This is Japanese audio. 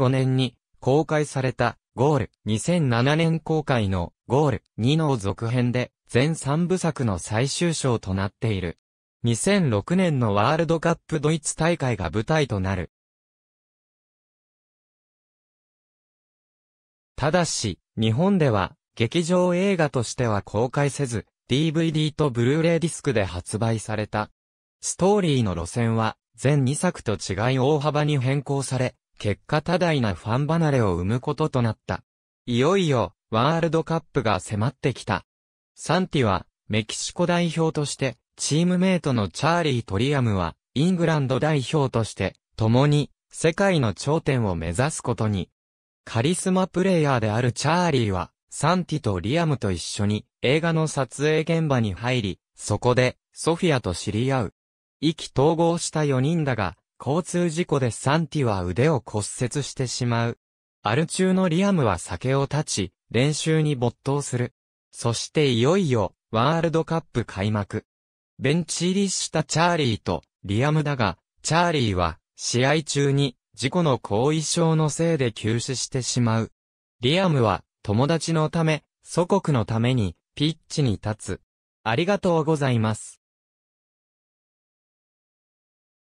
5年に公開されたゴール、2007年公開のゴール2の続編で全3部作の最終章となっている。2006年のワールドカップドイツ大会が舞台となる。ただし、日本では劇場映画としては公開せず、DVD とブルーレイディスクで発売された。ストーリーの路線は、全2作と違い大幅に変更され、結果多大なファン離れを生むこととなった。いよいよ、ワールドカップが迫ってきた。サンティは、メキシコ代表として、チームメイトのチャーリー・トリアムは、イングランド代表として、共に、世界の頂点を目指すことに。カリスマプレイヤーであるチャーリーは、サンティとリアムと一緒に映画の撮影現場に入り、そこでソフィアと知り合う。意気統合した4人だが、交通事故でサンティは腕を骨折してしまう。アル中のリアムは酒を断ち、練習に没頭する。そしていよいよ、ワールドカップ開幕。ベンチ入りしたチャーリーとリアムだが、チャーリーは試合中に事故の後遺症のせいで急死してしまう。リアムは友達のため、祖国のためにピッチに立つ。ありがとうございます。